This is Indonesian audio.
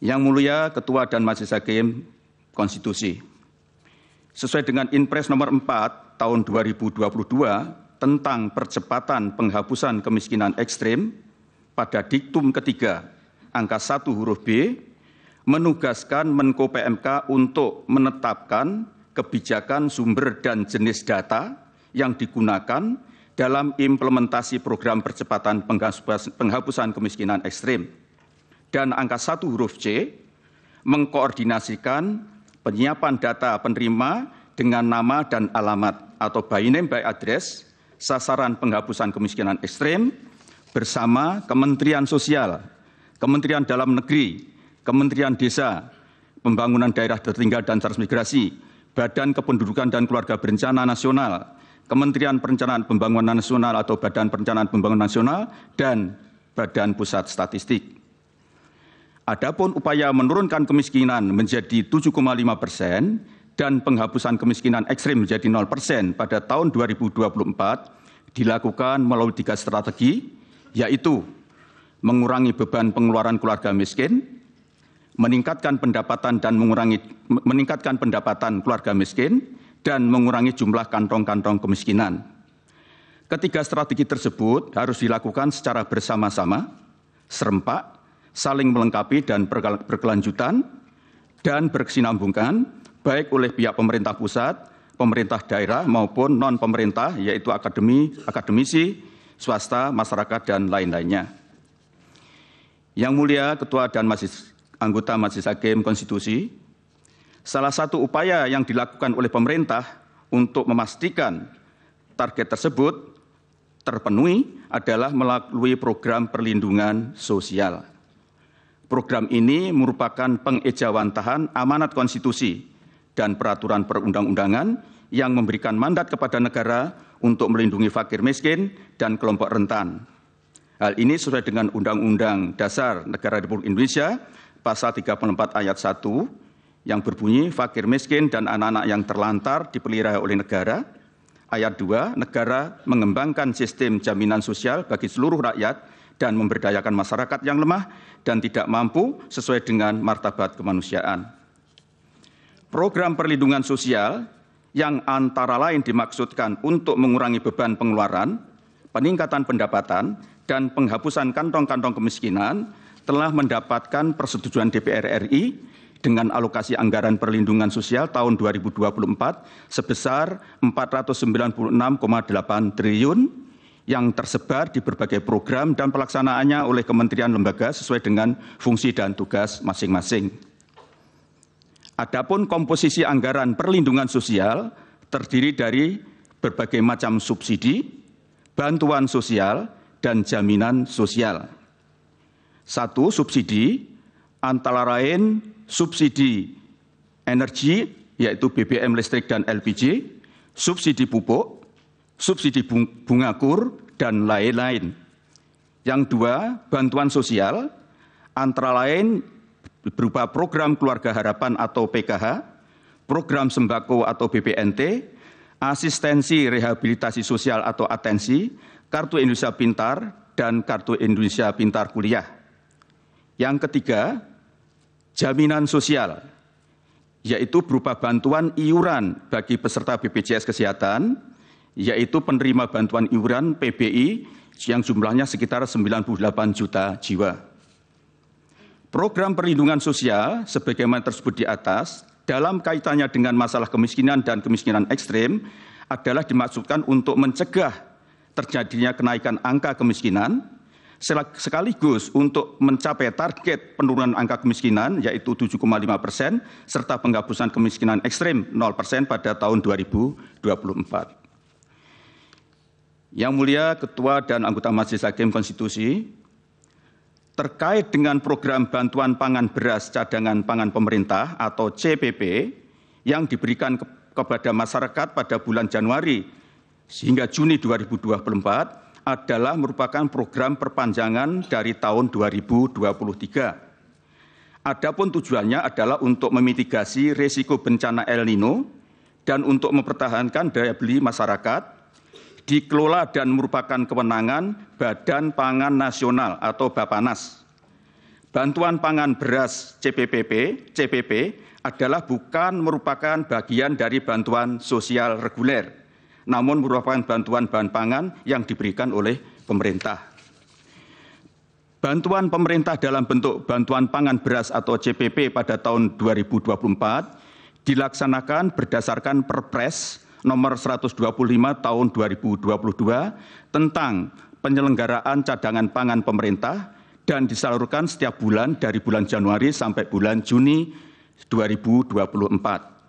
Yang Mulia Ketua dan Majelis Hakim Konstitusi. Sesuai dengan Inpres nomor 4 tahun 2022 tentang percepatan penghapusan kemiskinan ekstrim pada diktum ketiga angka 1 huruf B menugaskan Menko PMK untuk menetapkan kebijakan sumber dan jenis data yang digunakan dalam implementasi program percepatan penghapusan kemiskinan ekstrim dan angka 1 huruf C mengkoordinasikan penyiapan data penerima dengan nama dan alamat atau by name by address sasaran penghapusan kemiskinan ekstrem bersama Kementerian Sosial, Kementerian Dalam Negeri, Kementerian Desa, Pembangunan Daerah Tertinggal dan Transmigrasi, Badan Kependudukan dan Keluarga Berencana Nasional, Kementerian Perencanaan Pembangunan Nasional atau Badan Perencanaan Pembangunan Nasional, dan Badan Pusat Statistik. Adapun upaya menurunkan kemiskinan menjadi 7,5 persen dan penghapusan kemiskinan ekstrim menjadi 0 persen pada tahun 2024 dilakukan melalui tiga strategi, yaitu mengurangi beban pengeluaran keluarga miskin, meningkatkan pendapatan dan mengurangi meningkatkan pendapatan keluarga miskin dan mengurangi jumlah kantong-kantong kemiskinan. Ketiga strategi tersebut harus dilakukan secara bersama-sama, serempak, saling melengkapi dan berkelanjutan dan berkesinambungan baik oleh pihak pemerintah pusat, pemerintah daerah maupun non pemerintah yaitu akademi, akademisi, swasta, masyarakat dan lain-lainnya. Yang mulia Ketua dan Masis, anggota Majelis Hakim Konstitusi, salah satu upaya yang dilakukan oleh pemerintah untuk memastikan target tersebut terpenuhi adalah melalui program perlindungan sosial. Program ini merupakan pengejawantahan amanat konstitusi dan peraturan perundang-undangan yang memberikan mandat kepada negara untuk melindungi fakir miskin dan kelompok rentan. Hal ini sesuai dengan Undang-Undang Dasar Negara Republik Indonesia pasal 34 ayat 1 yang berbunyi fakir miskin dan anak-anak yang terlantar dipelihara oleh negara. Ayat 2, negara mengembangkan sistem jaminan sosial bagi seluruh rakyat dan memberdayakan masyarakat yang lemah dan tidak mampu sesuai dengan martabat kemanusiaan. Program perlindungan sosial yang antara lain dimaksudkan untuk mengurangi beban pengeluaran, peningkatan pendapatan, dan penghapusan kantong-kantong kemiskinan telah mendapatkan persetujuan DPR RI dengan alokasi anggaran perlindungan sosial tahun 2024 sebesar 496,8 triliun yang tersebar di berbagai program dan pelaksanaannya oleh kementerian lembaga sesuai dengan fungsi dan tugas masing-masing. Adapun komposisi anggaran perlindungan sosial terdiri dari berbagai macam subsidi, bantuan sosial, dan jaminan sosial. Satu, subsidi, antara lain subsidi energi, yaitu BBM listrik dan LPG, subsidi pupuk, subsidi bunga kur, dan lain-lain. Yang dua, bantuan sosial, antara lain berupa program Keluarga Harapan atau PKH, program sembako atau BPNT, asistensi rehabilitasi sosial atau atensi, kartu Indonesia Pintar, dan kartu Indonesia Pintar Kuliah. Yang ketiga, jaminan sosial, yaitu berupa bantuan iuran bagi peserta BPJS Kesehatan, yaitu penerima bantuan iuran PBI yang jumlahnya sekitar 98 juta jiwa. Program perlindungan sosial sebagaimana tersebut di atas dalam kaitannya dengan masalah kemiskinan dan kemiskinan ekstrim adalah dimaksudkan untuk mencegah terjadinya kenaikan angka kemiskinan sekaligus untuk mencapai target penurunan angka kemiskinan yaitu 7,5 persen serta penghapusan kemiskinan ekstrim 0 persen pada tahun 2024. Yang mulia Ketua dan anggota Majelis Hakim Konstitusi, terkait dengan program bantuan pangan beras cadangan pangan pemerintah atau CPP yang diberikan ke kepada masyarakat pada bulan Januari sehingga Juni 2024 adalah merupakan program perpanjangan dari tahun 2023. Adapun tujuannya adalah untuk memitigasi risiko bencana El Nino dan untuk mempertahankan daya beli masyarakat dikelola dan merupakan kewenangan Badan Pangan Nasional atau Bapanas. Bantuan pangan beras CPPP, CPP adalah bukan merupakan bagian dari bantuan sosial reguler, namun merupakan bantuan bahan pangan yang diberikan oleh pemerintah. Bantuan pemerintah dalam bentuk bantuan pangan beras atau CPP pada tahun 2024 dilaksanakan berdasarkan Perpres nomor 125 tahun 2022 tentang penyelenggaraan cadangan pangan pemerintah dan disalurkan setiap bulan dari bulan Januari sampai bulan Juni 2024.